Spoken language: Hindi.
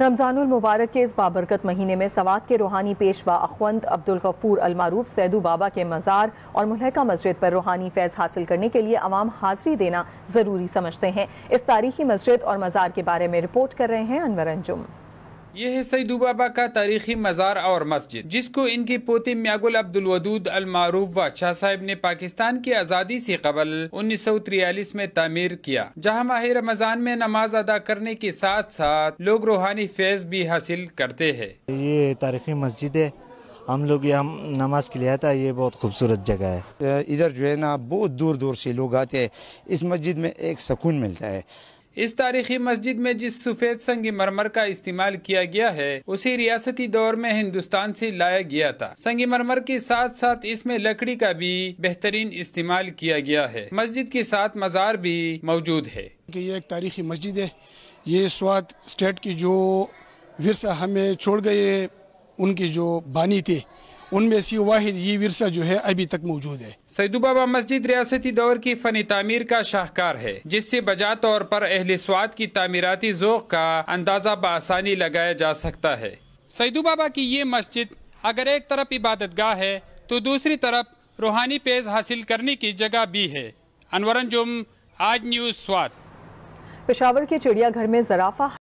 रमज़ानुल मुबारक के इस बाबरकत महीने में सवात के रूहानी पेशवा अखवंत अब्दुल गफूर अलमारूफ सैदू बाबा के मज़ार और मुलहका मस्जिद पर रूहानी फैज़ हासिल करने के लिए अवाम हाजिरी देना ज़रूरी समझते हैं इस तारीखी मस्जिद और मज़ार के बारे में रिपोर्ट कर रहे हैं अनवर अंजुम यह है सईद बाबा का तारीखी मज़ार और मस्जिद जिसको इनके पोते म्यागुल अब्दुल वदूद अलमारूफ बादशाह साहब ने पाकिस्तान की आज़ादी से कबल उन्नीस सौ तिरालीस में तमीर किया जहाँ माह रमज़ान में नमाज अदा करने के साथ साथ लोग रूहानी फैज भी हासिल करते हैं ये तारीखी मस्जिद है हम लोग यहाँ नमाज के लिए आता है ये बहुत खूबसूरत जगह है इधर जो है ना बहुत दूर दूर से लोग आते हैं इस मस्जिद में एक सुकून मिलता है इस तारीखी मस्जिद में जिस सफ़ेद संग मरमर का इस्तेमाल किया गया है उसी रियासती दौर में हिंदुस्तान से लाया गया था संग मरमर के साथ साथ इसमें लकड़ी का भी बेहतरीन इस्तेमाल किया गया है मस्जिद के साथ मज़ार भी मौजूद है कि ये एक तारीखी मस्जिद है ये स्वाद स्टेट की जो विरसा हमें छोड़ गए उनकी जो बानी थे उनमें से वाहिद ये विरसा जो है अभी तक मौजूद है सैदू बाबा मस्जिद रियासती दौर की फन तमीर का शाहकार है जिससे बजा तौर पर अहल स्वाद की तमीराती जोक का अंदाज़ा बसानी लगाया जा सकता है सैदू बाबा की ये मस्जिद अगर एक तरफ इबादत गाह है तो दूसरी तरफ रूहानी पेज हासिल करने की जगह भी है अनवरन जुम आज न्यूज़ स्वाद पेशावर के चिड़ियाघर में जराफा